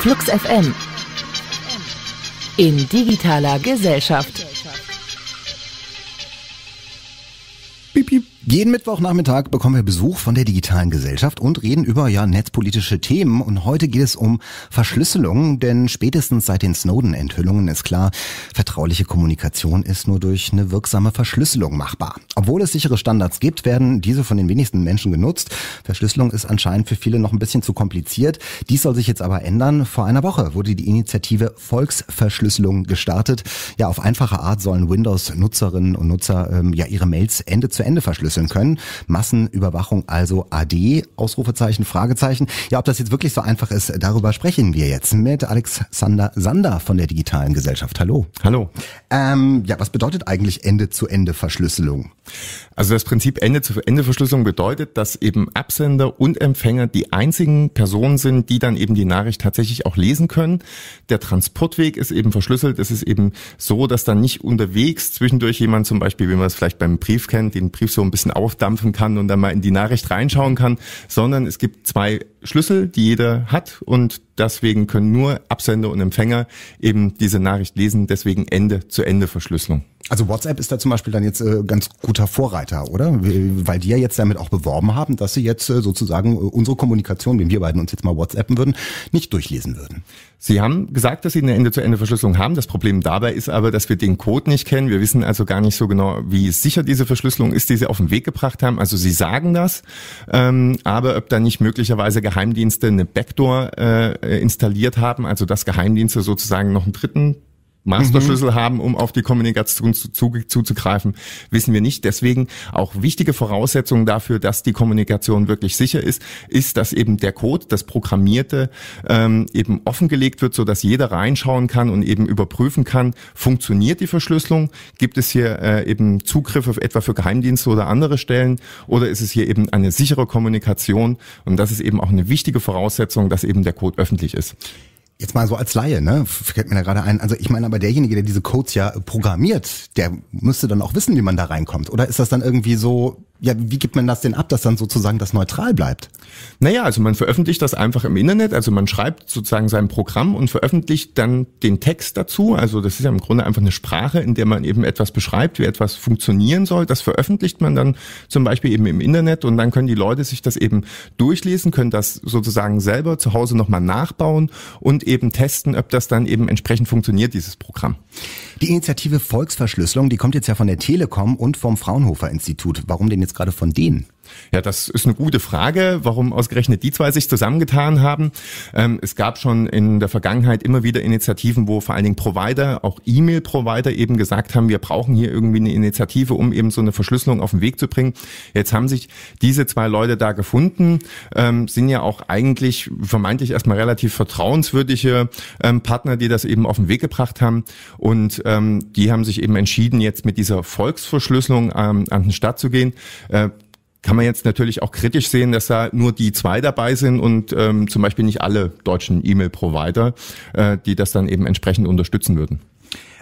Flux FM in digitaler Gesellschaft. Piep, piep. Jeden Mittwochnachmittag bekommen wir Besuch von der digitalen Gesellschaft und reden über ja netzpolitische Themen. Und heute geht es um Verschlüsselung, denn spätestens seit den Snowden-Enthüllungen ist klar, vertrauliche Kommunikation ist nur durch eine wirksame Verschlüsselung machbar. Obwohl es sichere Standards gibt, werden diese von den wenigsten Menschen genutzt. Verschlüsselung ist anscheinend für viele noch ein bisschen zu kompliziert. Dies soll sich jetzt aber ändern. Vor einer Woche wurde die Initiative Volksverschlüsselung gestartet. Ja, auf einfache Art sollen Windows-Nutzerinnen und Nutzer ähm, ja ihre Mails Ende zu Ende verschlüsseln wechseln können. Massenüberwachung also AD, Ausrufezeichen, Fragezeichen. Ja, ob das jetzt wirklich so einfach ist, darüber sprechen wir jetzt mit Alexander Sander von der Digitalen Gesellschaft. Hallo. Hallo. Ähm, ja, was bedeutet eigentlich Ende-zu-Ende-Verschlüsselung? Also das Prinzip Ende-zu-Ende-Verschlüsselung bedeutet, dass eben Absender und Empfänger die einzigen Personen sind, die dann eben die Nachricht tatsächlich auch lesen können. Der Transportweg ist eben verschlüsselt. Es ist eben so, dass dann nicht unterwegs zwischendurch jemand zum Beispiel, wie man es vielleicht beim Brief kennt, den Brief so ein bisschen bisschen aufdampfen kann und dann mal in die Nachricht reinschauen kann, sondern es gibt zwei Schlüssel, die jeder hat und deswegen können nur Absender und Empfänger eben diese Nachricht lesen, deswegen Ende-zu-Ende-Verschlüsselung. Also WhatsApp ist da zum Beispiel dann jetzt äh, ganz guter Vorreiter, oder? Weil die ja jetzt damit auch beworben haben, dass sie jetzt äh, sozusagen äh, unsere Kommunikation, wenn wir beiden uns jetzt mal WhatsAppen würden, nicht durchlesen würden. Sie haben gesagt, dass Sie eine Ende-zu-Ende-Verschlüsselung haben. Das Problem dabei ist aber, dass wir den Code nicht kennen. Wir wissen also gar nicht so genau, wie sicher diese Verschlüsselung ist, die Sie auf den Weg gebracht haben. Also Sie sagen das, ähm, aber ob da nicht möglicherweise Geheimdienste eine Backdoor äh, installiert haben, also dass Geheimdienste sozusagen noch einen dritten Masterschlüssel mhm. haben, um auf die Kommunikation zu, zu, zuzugreifen, wissen wir nicht. Deswegen auch wichtige Voraussetzungen dafür, dass die Kommunikation wirklich sicher ist, ist, dass eben der Code, das Programmierte, ähm, eben offengelegt wird, so dass jeder reinschauen kann und eben überprüfen kann, funktioniert die Verschlüsselung, gibt es hier äh, eben Zugriffe etwa für Geheimdienste oder andere Stellen oder ist es hier eben eine sichere Kommunikation und das ist eben auch eine wichtige Voraussetzung, dass eben der Code öffentlich ist. Jetzt mal so als Laie, ne? Fällt mir da gerade ein. Also ich meine aber derjenige, der diese Codes ja programmiert, der müsste dann auch wissen, wie man da reinkommt. Oder ist das dann irgendwie so, ja, wie gibt man das denn ab, dass dann sozusagen das neutral bleibt? Naja, also man veröffentlicht das einfach im Internet, also man schreibt sozusagen sein Programm und veröffentlicht dann den Text dazu. Also das ist ja im Grunde einfach eine Sprache, in der man eben etwas beschreibt, wie etwas funktionieren soll. Das veröffentlicht man dann zum Beispiel eben im Internet und dann können die Leute sich das eben durchlesen, können das sozusagen selber zu Hause nochmal nachbauen und eben testen, ob das dann eben entsprechend funktioniert, dieses Programm. Die Initiative Volksverschlüsselung, die kommt jetzt ja von der Telekom und vom Fraunhofer Institut. Warum denn jetzt gerade von denen? Ja, das ist eine gute Frage, warum ausgerechnet die zwei sich zusammengetan haben. Ähm, es gab schon in der Vergangenheit immer wieder Initiativen, wo vor allen Dingen Provider, auch E-Mail-Provider eben gesagt haben, wir brauchen hier irgendwie eine Initiative, um eben so eine Verschlüsselung auf den Weg zu bringen. Jetzt haben sich diese zwei Leute da gefunden, ähm, sind ja auch eigentlich vermeintlich erstmal relativ vertrauenswürdige ähm, Partner, die das eben auf den Weg gebracht haben. Und ähm, die haben sich eben entschieden, jetzt mit dieser Volksverschlüsselung ähm, an den Start zu gehen. Äh, kann man jetzt natürlich auch kritisch sehen, dass da nur die zwei dabei sind und ähm, zum Beispiel nicht alle deutschen E-Mail-Provider, äh, die das dann eben entsprechend unterstützen würden.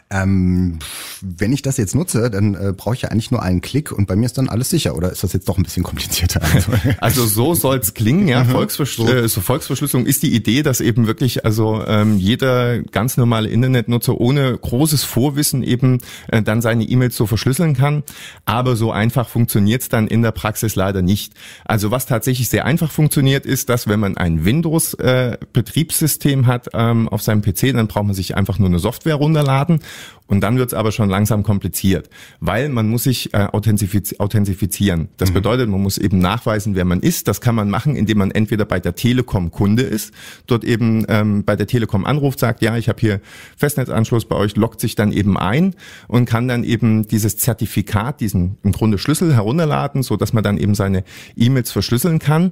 Ähm, wenn ich das jetzt nutze, dann äh, brauche ich ja eigentlich nur einen Klick und bei mir ist dann alles sicher. Oder ist das jetzt doch ein bisschen komplizierter? Also, also so soll's klingen, ja. Mhm. Äh, so Volksverschlüsselung ist die Idee, dass eben wirklich also ähm, jeder ganz normale Internetnutzer ohne großes Vorwissen eben äh, dann seine E-Mails so verschlüsseln kann. Aber so einfach funktioniert's dann in der Praxis leider nicht. Also was tatsächlich sehr einfach funktioniert, ist, dass wenn man ein Windows-Betriebssystem äh, hat ähm, auf seinem PC, dann braucht man sich einfach nur eine Software runterladen und dann wird's aber schon langsam kompliziert, weil man muss sich äh, authentifiz authentifizieren. Das mhm. bedeutet, man muss eben nachweisen, wer man ist. Das kann man machen, indem man entweder bei der Telekom Kunde ist, dort eben ähm, bei der Telekom anruft, sagt, ja, ich habe hier Festnetzanschluss bei euch, lockt sich dann eben ein und kann dann eben dieses Zertifikat, diesen im Grunde Schlüssel herunterladen, so dass man dann eben seine E-Mails verschlüsseln kann.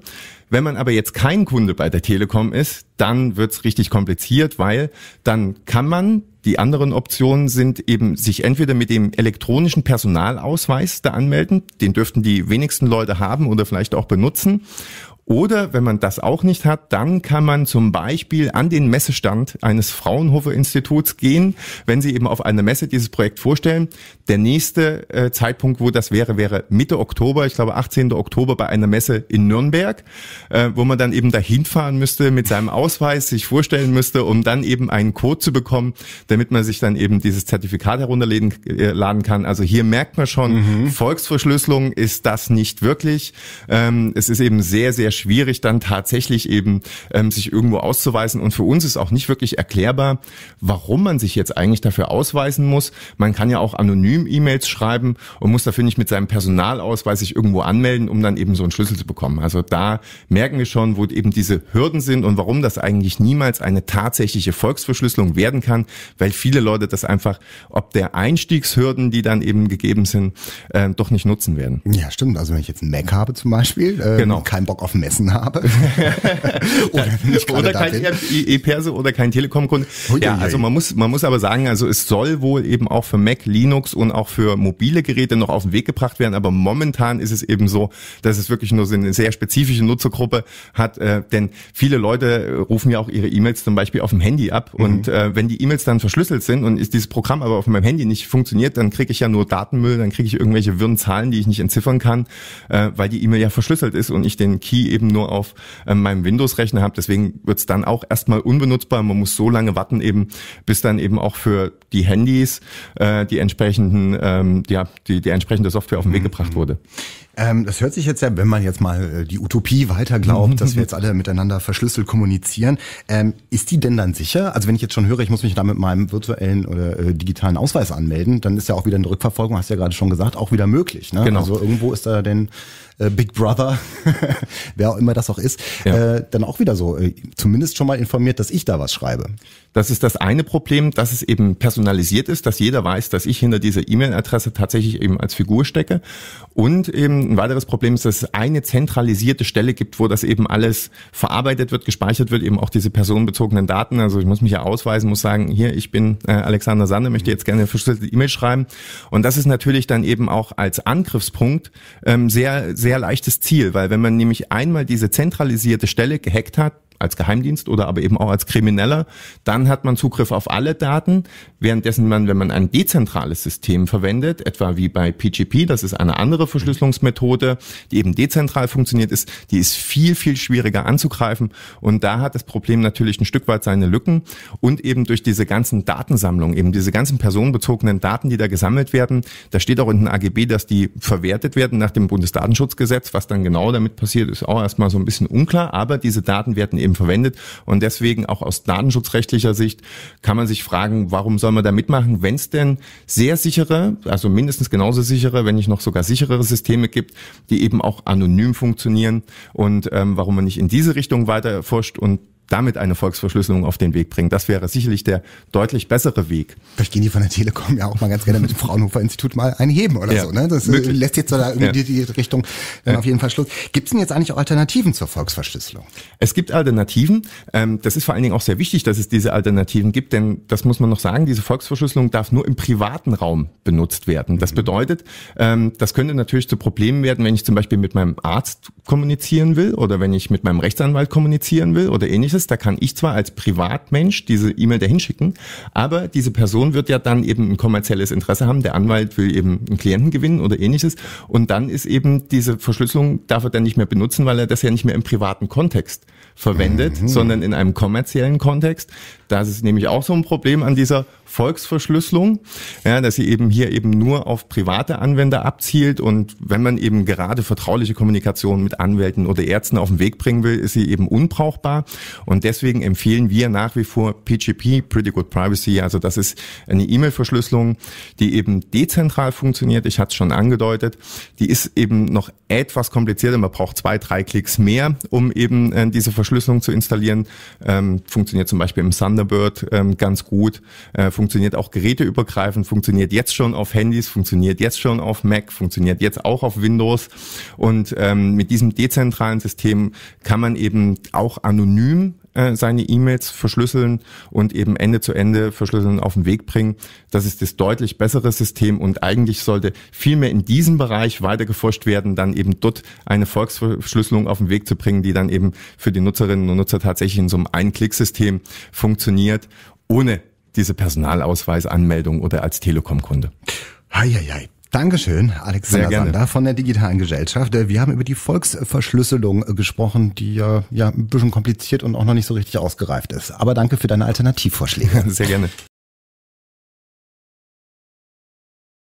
Wenn man aber jetzt kein Kunde bei der Telekom ist, dann wird's richtig kompliziert, weil dann kann man die anderen Optionen sind eben, sich entweder mit dem elektronischen Personalausweis da anmelden, den dürften die wenigsten Leute haben oder vielleicht auch benutzen, oder wenn man das auch nicht hat, dann kann man zum Beispiel an den Messestand eines Fraunhofer Instituts gehen, wenn sie eben auf einer Messe dieses Projekt vorstellen. Der nächste äh, Zeitpunkt, wo das wäre, wäre Mitte Oktober, ich glaube 18. Oktober bei einer Messe in Nürnberg, äh, wo man dann eben dahin fahren müsste mit seinem Ausweis, sich vorstellen müsste, um dann eben einen Code zu bekommen, damit man sich dann eben dieses Zertifikat herunterladen äh, kann. Also hier merkt man schon, mhm. Volksverschlüsselung ist das nicht wirklich. Ähm, es ist eben sehr, sehr schwierig, dann tatsächlich eben ähm, sich irgendwo auszuweisen. Und für uns ist auch nicht wirklich erklärbar, warum man sich jetzt eigentlich dafür ausweisen muss. Man kann ja auch anonym E-Mails schreiben und muss dafür nicht mit seinem Personalausweis sich irgendwo anmelden, um dann eben so einen Schlüssel zu bekommen. Also da merken wir schon, wo eben diese Hürden sind und warum das eigentlich niemals eine tatsächliche Volksverschlüsselung werden kann, weil viele Leute das einfach, ob der Einstiegshürden, die dann eben gegeben sind, äh, doch nicht nutzen werden. Ja, stimmt. Also wenn ich jetzt einen Mac habe zum Beispiel, äh, genau. keinen Bock auf einen vermessen habe. oder nicht oder kein e- e- E-Perse oder kein Telekom-Kunde. Ja, also man muss, man muss aber sagen, also es soll wohl eben auch für Mac, Linux und auch für mobile Geräte noch auf den Weg gebracht werden, aber momentan ist es eben so, dass es wirklich nur so eine sehr spezifische Nutzergruppe hat, äh, denn viele Leute äh, rufen ja auch ihre E-Mails zum Beispiel auf dem Handy ab mhm. und äh, wenn die E-Mails dann verschlüsselt sind und ist dieses Programm aber auf meinem Handy nicht funktioniert, dann kriege ich ja nur Datenmüll, dann kriege ich irgendwelche wirren Zahlen, die ich nicht entziffern kann, äh, weil die E-Mail ja verschlüsselt ist und ich den Key eben nur auf ähm, meinem Windows-Rechner habe. Deswegen wird es dann auch erstmal unbenutzbar. Man muss so lange warten eben, bis dann eben auch für die Handys äh, die entsprechenden, ähm, ja, die, die entsprechende Software auf den Weg mhm, gebracht mhm. wurde. Ähm, das hört sich jetzt ja, wenn man jetzt mal äh, die Utopie weiter glaubt, dass wir jetzt alle miteinander verschlüsselt kommunizieren, ähm, ist die denn dann sicher? Also wenn ich jetzt schon höre, ich muss mich da mit meinem virtuellen oder äh, digitalen Ausweis anmelden, dann ist ja auch wieder eine Rückverfolgung, hast du ja gerade schon gesagt, auch wieder möglich. Ne? Genau. Also irgendwo ist da denn äh, Big Brother, wer auch immer das auch ist, ja. äh, dann auch wieder so, äh, zumindest schon mal informiert, dass ich da was schreibe. Das ist das eine Problem, dass es eben personalisiert ist, dass jeder weiß, dass ich hinter dieser E-Mail-Adresse tatsächlich eben als Figur stecke und eben Problem, ein weiteres Problem ist, dass es eine zentralisierte Stelle gibt, wo das eben alles verarbeitet wird, gespeichert wird, eben auch diese personenbezogenen Daten. Also ich muss mich ja ausweisen, muss sagen, hier, ich bin äh, Alexander Sande, möchte jetzt gerne eine verschlüsselte E-Mail schreiben. Und das ist natürlich dann eben auch als Angriffspunkt ähm, sehr, sehr leichtes Ziel, weil wenn man nämlich einmal diese zentralisierte Stelle gehackt hat, als Geheimdienst oder aber eben auch als Krimineller, dann hat man Zugriff auf alle Daten, währenddessen man, wenn man ein dezentrales System verwendet, etwa wie bei PGP, das ist eine andere Verschlüsselungsmethode, die eben dezentral funktioniert ist, die ist viel, viel schwieriger anzugreifen und da hat das Problem natürlich ein Stück weit seine Lücken und eben durch diese ganzen Datensammlungen, eben diese ganzen personenbezogenen Daten, die da gesammelt werden, da steht auch in den AGB, dass die verwertet werden nach dem Bundesdatenschutzgesetz, was dann genau damit passiert, ist auch erstmal so ein bisschen unklar, aber diese Daten werden eben verwendet. Und deswegen auch aus datenschutzrechtlicher Sicht kann man sich fragen, warum soll man da mitmachen, wenn es denn sehr sichere, also mindestens genauso sichere, wenn nicht noch sogar sicherere Systeme gibt, die eben auch anonym funktionieren und ähm, warum man nicht in diese Richtung weiter forscht und damit eine Volksverschlüsselung auf den Weg bringen. Das wäre sicherlich der deutlich bessere Weg. Vielleicht gehen die von der Telekom ja auch mal ganz gerne mit dem Fraunhofer Institut mal einheben oder ja, so. Ne? Das äh, möglich. lässt jetzt so da irgendwie ja. die, Richtung ja. auf jeden Fall Schluss. Gibt es denn jetzt eigentlich auch Alternativen zur Volksverschlüsselung? Es gibt Alternativen. Ähm, das ist vor allen Dingen auch sehr wichtig, dass es diese Alternativen gibt, denn das muss man noch sagen, diese Volksverschlüsselung darf nur im privaten Raum benutzt werden. Das mhm. bedeutet, ähm, das könnte natürlich zu Problemen werden, wenn ich zum Beispiel mit meinem Arzt kommunizieren will oder wenn ich mit meinem Rechtsanwalt kommunizieren will oder ähnliches dieses, da kann ich zwar als Privatmensch diese E-Mail dahin schicken, aber diese Person wird ja dann eben ein kommerzielles Interesse haben, der Anwalt will eben einen Klienten gewinnen oder ähnliches und dann ist eben diese Verschlüsselung, darf er dann nicht mehr benutzen, weil er das ja nicht mehr im privaten Kontext verwendet, mhm. sondern in einem kommerziellen Kontext. Das ist nämlich auch so ein Problem an dieser Volksverschlüsselung, ja, dass sie eben hier eben nur auf private Anwender abzielt und wenn man eben gerade vertrauliche Kommunikation mit Anwälten oder Ärzten auf den Weg bringen will, ist sie eben unbrauchbar und deswegen empfehlen wir nach wie vor PGP, Pretty Good Privacy, also das ist eine E-Mail-Verschlüsselung, die eben dezentral funktioniert, ich hatte es schon angedeutet, die ist eben noch etwas komplizierter, man braucht zwei, drei Klicks mehr, um eben äh, diese Verschlüsselung zu installieren, ähm, funktioniert zum Beispiel im Thunderbird ähm, ganz gut, äh, funktioniert auch geräteübergreifend, funktioniert jetzt schon auf Handys, funktioniert jetzt schon auf Mac, funktioniert jetzt auch auf Windows. Und ähm, mit diesem dezentralen System kann man eben auch anonym äh, seine E-Mails verschlüsseln und eben Ende zu Ende verschlüsseln auf den Weg bringen. Das ist das deutlich bessere System und eigentlich sollte viel mehr in diesem Bereich weiter geforscht werden, dann eben dort eine Volksverschlüsselung auf den Weg zu bringen, die dann eben für die Nutzerinnen und Nutzer tatsächlich in so einem Ein-Klick-System funktioniert, ohne diese Personalausweisanmeldung oder als Telekom-Kunde. Heieiei. Dankeschön, Alexander Sander von der Digitalen Gesellschaft. Äh, wir haben über die Volksverschlüsselung äh, gesprochen, die ja, ja ein bisschen kompliziert und auch noch nicht so richtig ausgereift ist. Aber danke für deine Alternativvorschläge. Sehr gerne.